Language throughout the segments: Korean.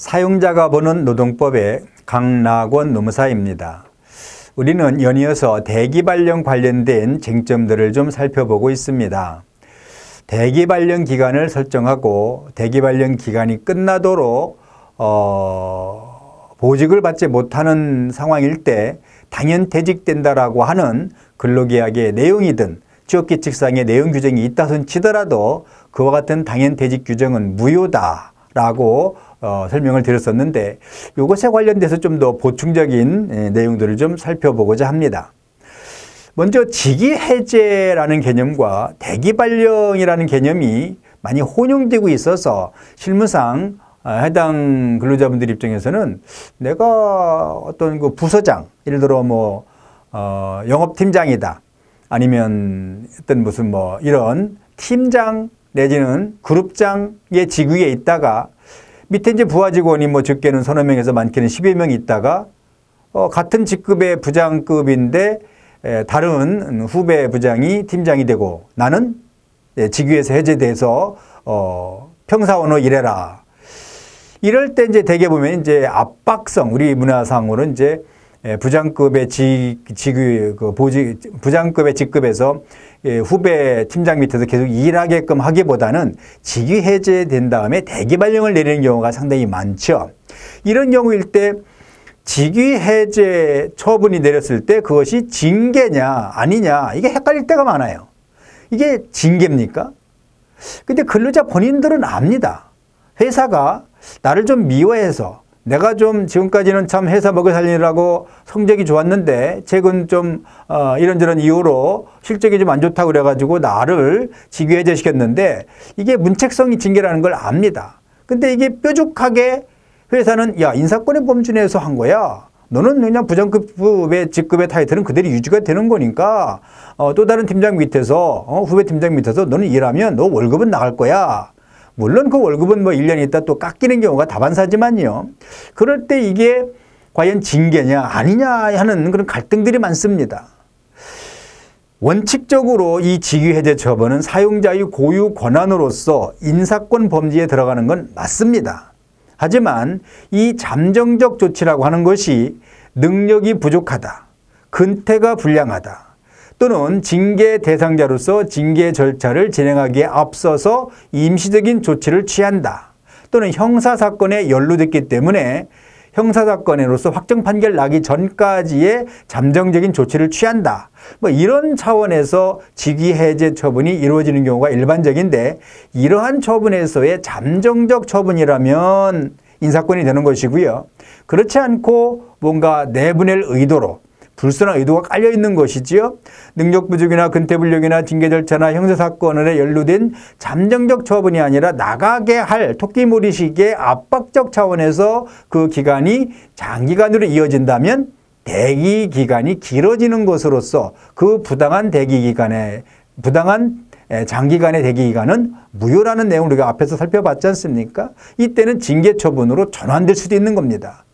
사용자가 보는 노동법의 강낙원 노무사입니다. 우리는 연이어서 대기발령 관련된 쟁점들을 좀 살펴보고 있습니다. 대기발령 기간을 설정하고 대기발령 기간이 끝나도록 어, 보직을 받지 못하는 상황일 때 당연 퇴직된다라고 하는 근로계약의 내용이든 지역규칙상의 내용 규정이 있다 손 치더라도 그와 같은 당연 퇴직 규정은 무효다. 라고 어, 설명을 드렸었는데 이것에 관련돼서 좀 더 보충적인 예, 내용들을 좀 살펴보고자 합니다. 먼저 직위해제라는 개념과 대기발령이라는 개념이 많이 혼용되고 있어서 실무상 어, 해당 근로자분들 입장에서는 내가 어떤 그 부서장, 예를 들어 뭐, 어, 영업팀장이다. 아니면 어떤 무슨 뭐 이런 팀장 내지는 그룹장의 직위에 있다가 밑에 이제 부하 직원이 뭐 적게는 서너 명에서 많게는 십여 명이 있다가 어, 같은 직급의 부장급인데 에, 다른 후배 부장이 팀장이 되고 나는 예, 직위에서 해제돼서 어, 평사원으로 일해라. 이럴 때 이제 대개 보면 이제 압박성 우리 문화상으로 이제 예, 부장급의 직, 직그 보직, 부장급의 직급에서 예, 후배 팀장 밑에서 계속 일하게끔 하기보다는 직위 해제된 다음에 대기 발령을 내리는 경우가 상당히 많죠. 이런 경우일 때 직위 해제 처분이 내렸을 때 그것이 징계냐 아니냐 이게 헷갈릴 때가 많아요. 이게 징계입니까? 근데 근로자 본인들은 압니다. 회사가 나를 좀 미워해서 내가 좀 지금까지는 참 회사 먹여 살리느라고 성적이 좋았는데 최근 좀 어, 이런저런 이유로 실적이 좀 안 좋다고 그래가지고 나를 직위해제 시켰는데 이게 문책성이 징계라는 걸 압니다. 근데 이게 뾰족하게 회사는 야 인사권의 범주내에서한 거야. 너는 그냥 부장급의 직급의 타이틀은 그대로 유지가 되는 거니까 어, 또 다른 팀장 밑에서 어, 후배 팀장 밑에서 너는 일하면 너 월급은 나갈 거야. 물론 그 월급은 뭐 1년 있다 또 깎이는 경우가 다반사지만요. 그럴 때 이게 과연 징계냐 아니냐 하는 그런 갈등들이 많습니다. 원칙적으로 이 직위해제 처분은 사용자의 고유 권한으로서 인사권 범죄에 들어가는 건 맞습니다. 하지만 이 잠정적 조치라고 하는 것이 능력이 부족하다, 근태가 불량하다, 또는 징계 대상자로서 징계 절차를 진행하기에 앞서서 임시적인 조치를 취한다. 또는 형사사건에 연루됐기 때문에 형사사건으로서 확정 판결 나기 전까지의 잠정적인 조치를 취한다. 뭐 이런 차원에서 직위해제 처분이 이루어지는 경우가 일반적인데 이러한 처분에서의 잠정적 처분이라면 인사권이 되는 것이고요. 그렇지 않고 뭔가 내분의 의도로 불순한 의도가 깔려 있는 것이지요. 능력 부족이나 근태불력이나 징계 절차나 형사 사건에 연루된 잠정적 처분이 아니라 나가게 할 토끼몰이식의 압박적 차원에서 그 기간이 장기간으로 이어진다면 대기 기간이 길어지는 것으로서 그 부당한 대기 기간에 부당한 장기간의 대기 기간은 무효라는 내용을 우리가 앞에서 살펴봤지 않습니까? 이때는 징계 처분으로 전환될 수도 있는 겁니다.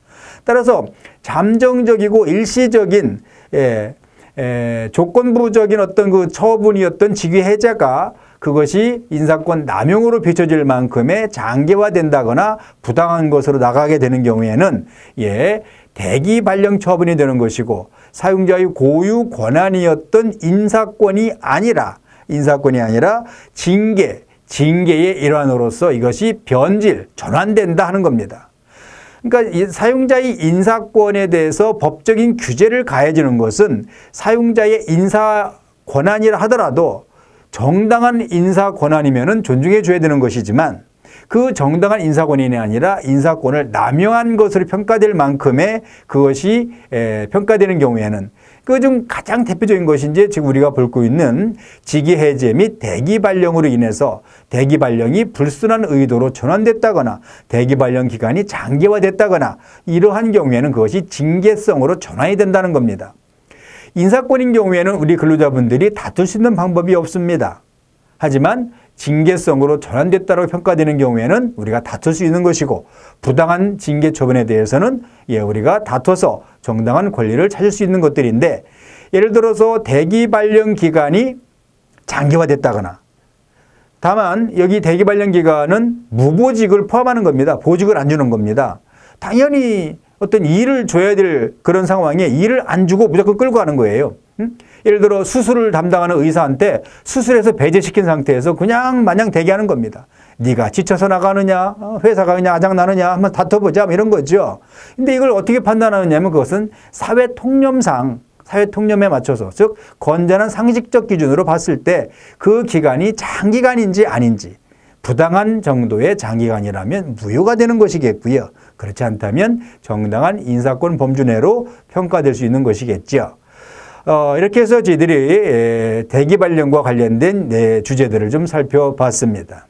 따라서 잠정적이고 일시적인 예, 에, 예, 조건부적인 어떤 그 처분이었던 직위 해제가 그것이 인사권 남용으로 비춰질 만큼의 장기화된다거나 부당한 것으로 나가게 되는 경우에는 예, 대기 발령 처분이 되는 것이고 사용자의 고유 권한이었던 인사권이 아니라 인사권이 아니라 징계, 징계의 일환으로서 이것이 변질, 전환된다 하는 겁니다. 그러니까 사용자의 인사권에 대해서 법적인 규제를 가해지는 것은 사용자의 인사 권한이라 하더라도 정당한 인사 권한이면 존중해 줘야 되는 것이지만 그 정당한 인사권이 아니라 인사권을 남용한 것으로 평가될 만큼의 그것이 평가되는 경우에는 그중 가장 대표적인 것이 이제 지금 우리가 볼고 있는 지기 해제 및 대기 발령으로 인해서 대기 발령이 불순한 의도로 전환됐다거나 대기 발령 기간이 장기화됐다거나 이러한 경우에는 그것이 징계성으로 전환이 된다는 겁니다. 인사권인 경우에는 우리 근로자분들이 다툴 수 있는 방법이 없습니다. 하지만 징계성으로 전환됐다고 평가되는 경우에는 우리가 다툴 수 있는 것이고 부당한 징계 처분에 대해서는 예, 우리가 다퉈서 정당한 권리를 찾을 수 있는 것들인데 예를 들어서 대기 발령 기간이 장기화됐다거나 다만 여기 대기 발령 기간은 무보직을 포함하는 겁니다. 보직을 안 주는 겁니다. 당연히 어떤 일을 줘야 될 그런 상황에 일을 안 주고 무조건 끌고 가는 거예요. 음? 예를 들어 수술을 담당하는 의사한테 수술에서 배제시킨 상태에서 그냥 마냥 대기하는 겁니다. 네가 지쳐서 나가느냐, 어, 회사가 그냥 아장나느냐 한번 다퉈보자 뭐 이런 거죠. 근데 이걸 어떻게 판단하느냐면 그것은 사회 통념상 사회 통념에 맞춰서 즉 건전한 상식적 기준으로 봤을 때 그 기간이 장기간인지 아닌지 부당한 정도의 장기간이라면 무효가 되는 것이겠고요. 그렇지 않다면 정당한 인사권 범주 내로 평가될 수 있는 것이겠죠. 어, 이렇게 해서 저희들이 예, 대기발령과 관련된 예, 주제들을 좀 살펴봤습니다.